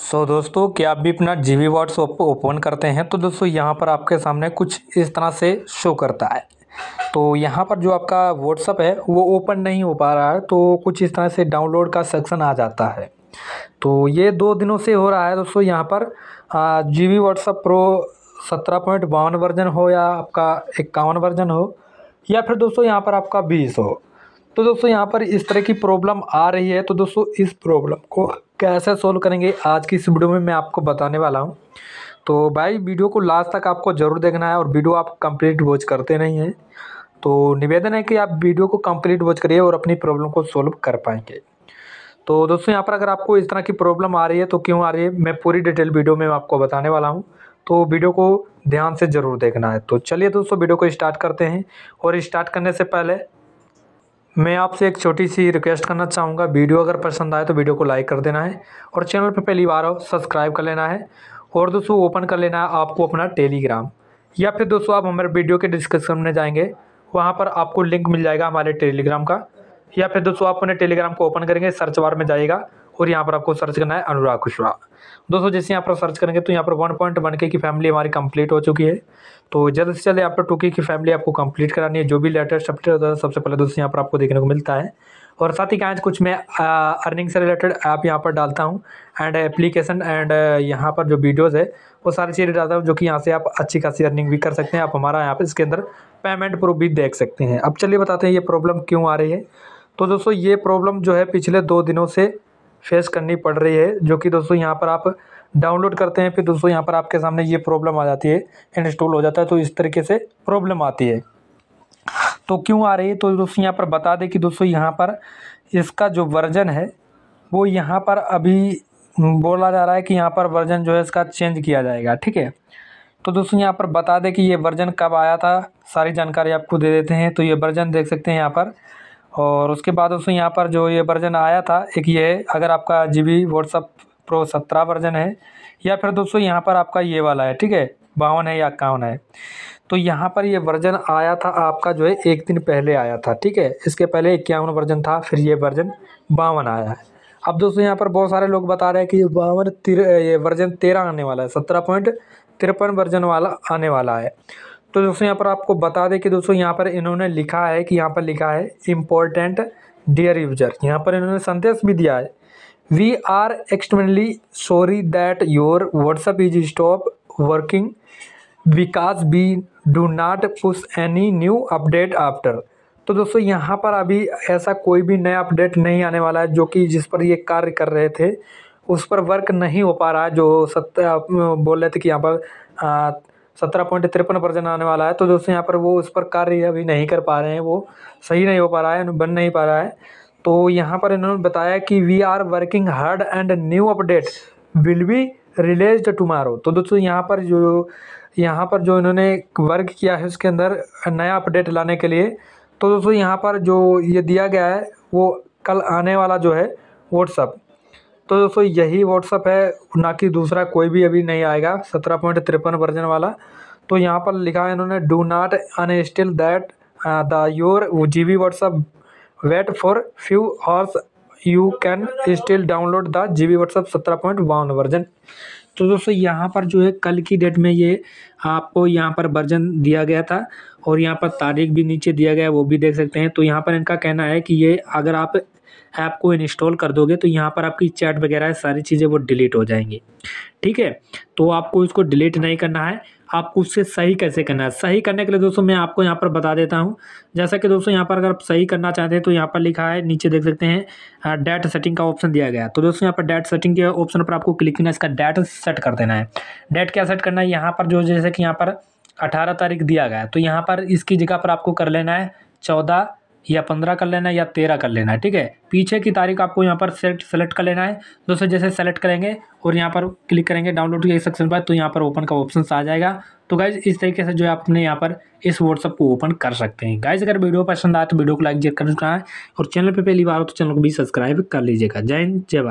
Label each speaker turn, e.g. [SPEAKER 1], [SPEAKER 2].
[SPEAKER 1] सो so, दोस्तों क्या आप भी अपना जी वी व्हाट्सअप ओपन करते हैं तो दोस्तों यहाँ पर आपके सामने कुछ इस तरह से शो करता है तो यहाँ पर जो आपका व्हाट्सअप है वो ओपन नहीं हो पा रहा है तो कुछ इस तरह से डाउनलोड का सेक्शन आ जाता है तो ये दो दिनों से हो रहा है दोस्तों यहाँ पर जी वी व्हाट्सअप प्रो सत्रह पॉइंट बावन वर्जन हो या आपका इक्यावन वर्जन हो या फिर दोस्तों यहाँ पर आपका बीस हो तो दोस्तों यहाँ पर इस तरह की प्रॉब्लम आ रही है तो दोस्तों इस प्रॉब्लम को कैसे सोल्व करेंगे आज की इस वीडियो में मैं आपको बताने वाला हूँ तो भाई वीडियो को लास्ट तक आपको ज़रूर देखना है और वीडियो आप कंप्लीट वॉच करते नहीं हैं तो निवेदन है कि आप वीडियो को कंप्लीट वॉच करिए और अपनी प्रॉब्लम को सोल्व कर पाएंगे तो दोस्तों यहाँ पर अगर आपको इस तरह की प्रॉब्लम आ रही है तो क्यों आ रही है मैं पूरी डिटेल वीडियो में आपको बताने वाला हूँ तो वीडियो को ध्यान से ज़रूर देखना है तो चलिए दोस्तों वीडियो को स्टार्ट करते हैं और स्टार्ट करने से पहले मैं आपसे एक छोटी सी रिक्वेस्ट करना चाहूँगा वीडियो अगर पसंद आए तो वीडियो को लाइक कर देना है और चैनल पर पहली बार हो सब्सक्राइब कर लेना है और दोस्तों ओपन कर लेना है आपको अपना टेलीग्राम या फिर दोस्तों आप हमारे वीडियो के डिस्क्रिप्शन में जाएंगे वहाँ पर आपको लिंक मिल जाएगा हमारे टेलीग्राम का या फिर दोस्तों आप अपने टेलीग्राम को ओपन करेंगे सर्च बार में जाएगा और यहाँ पर आपको सर्च करना है अनुराग कुशवाहा दोस्तों जैसे यहाँ पर सर्च करेंगे तो यहाँ पर वन के की फैमिली हमारी कंप्लीट हो चुकी है तो जल्द से जल्द यहाँ पर टोकी की फैमिली आपको कंप्लीट करानी है जो भी लेटेस्ट अपडेट होता है सबसे पहले दोस्तों यहाँ पर आपको देखने को मिलता है और साथ ही आज कुछ मैं अर्निंग से रिलेटेड ऐप यहाँ पर डालता हूँ एंड एप्लीकेशन एंड यहाँ पर जो वीडियोज़ है वो सारी चीज़ें डालता हूँ जो कि यहाँ से आप अच्छी खासी अर्निंग भी कर सकते हैं आप हमारा यहाँ पर इसके अंदर पेमेंट प्रूफ भी देख सकते हैं अब चलिए बताते हैं ये प्रॉब्लम क्यों आ रही है तो दोस्तों ये प्रॉब्लम जो है पिछले दो दिनों से फेस करनी पड़ रही है जो कि दोस्तों यहाँ पर आप डाउनलोड करते हैं फिर दोस्तों यहाँ पर आपके सामने ये प्रॉब्लम आ जाती है इंस्टॉल हो जाता है तो इस तरीके से प्रॉब्लम आती है तो क्यों आ रही है तो दोस्तों यहाँ पर बता दें कि दोस्तों यहाँ पर इसका जो वर्जन है वो यहाँ पर अभी बोला जा रहा है कि यहाँ पर वर्जन जो है इसका चेंज किया जाएगा ठीक है तो दोस्तों यहाँ पर बता दें कि ये वर्जन कब आया था सारी जानकारी आपको दे देते हैं तो ये वर्जन देख सकते हैं यहाँ पर और उसके बाद दोस्तों यहाँ पर जो ये वर्जन आया था एक ये है अगर आपका जी बी व्हाट्सअप प्रो सत्रह वर्जन है या फिर दोस्तों यहाँ पर आपका ये वाला है ठीक है बावन है या इक्यावन है तो यहाँ पर ये वर्जन आया था आपका जो है एक दिन पहले आया था ठीक है इसके पहले इक्यावन वर्जन था फिर ये वर्जन बावन आया है अब दोस्तों यहाँ पर बहुत सारे लोग बता रहे हैं कि ये बावन तिर ये वर्जन तेरह आने वाला है सत्रह पॉइंट तिरपन वर्जन वाला आने वाला है तो दोस्तों यहाँ पर आपको बता दें कि दोस्तों यहाँ पर इन्होंने लिखा है कि यहाँ पर लिखा है इम्पोर्टेंट डियर यूजर यहाँ पर इन्होंने संदेश भी दिया है we are externally sorry that your WhatsApp is stop working विकास be do not push any new update after तो दोस्तों यहाँ पर अभी ऐसा कोई भी नया अपडेट नहीं आने वाला है जो कि जिस पर ये कार्य कर रहे थे उस पर वर्क नहीं हो पा रहा है जो सत्य बोल रहे थे कि यहाँ पर सत्रह पॉइंट तिरपन परसेंट आने वाला है तो दोस्तों यहाँ पर वो उस पर कार्य अभी नहीं कर पा रहे हैं वो सही नहीं हो पा रहा है बन नहीं पा रहा है तो यहाँ पर इन्होंने बताया कि we are working hard and new update will be release tomorrow तो दोस्तों यहाँ पर जो यहाँ पर जो इन्होंने वर्क किया है उसके अंदर नया अपडेट लाने के लिए तो दोस्तों यहाँ पर जो ये दिया गया है वो कल आने वाला जो है व्हाट्सअप तो दोस्तों यही व्हाट्सअप है ना कि दूसरा कोई भी अभी नहीं आएगा सत्रह पॉइंट तिरपन वर्जन वाला तो यहाँ पर लिखा है इन्होंने do not still that the your G B WhatsApp wait for few hours you can still download the G B WhatsApp सत्रह पॉइंट बावन वर्जन तो दोस्तों यहाँ पर जो है कल की डेट में ये आपको यहाँ पर वर्जन दिया गया था और यहाँ पर तारीख भी नीचे दिया गया है वो भी देख सकते हैं तो यहाँ पर इनका कहना है कि ये अगर आप ऐप को इंस्टॉल कर दोगे तो यहाँ पर आपकी चैट वगैरह सारी चीज़ें वो डिलीट हो जाएंगी ठीक है तो आपको इसको डिलीट नहीं करना है आपको उससे सही कैसे करना है सही करने के लिए दोस्तों मैं आपको यहाँ पर बता देता हूँ जैसा कि दोस्तों यहाँ पर अगर आप सही करना चाहते हैं तो यहाँ पर लिखा है नीचे देख सकते हैं डेट सेटिंग का ऑप्शन दिया गया तो दोस्तों यहाँ पर डेट सेटिंग के ऑप्शन पर आपको क्लिक करना है इसका डेट सेट कर देना है डेट क्या सेट करना है यहाँ पर जो जैसे कि यहाँ पर अठारह तारीख दिया गया तो यहाँ पर इसकी जगह पर आपको कर लेना है चौदह या पंद्रह कर लेना है या तेरह कर लेना है ठीक है पीछे की तारीख आपको यहाँ पर सेलेक्ट सेलेक्ट कर लेना है दोस्तों जैसे सेलेक्ट करेंगे और यहाँ पर क्लिक करेंगे डाउनलोड के सेक्शन पर तो यहाँ पर ओपन का ऑप्शन आ जाएगा तो गाइज इस तरीके से जो है अपने यहाँ पर इस व्हाट्सअप को ओपन कर सकते हैं गाइज अगर वीडियो पसंद आए तो वीडियो को लाइक जरूर करना है और चैनल पर पहली बार हो तो चैनल को भी सब्सक्राइब कर लीजिएगा जय हिंद जय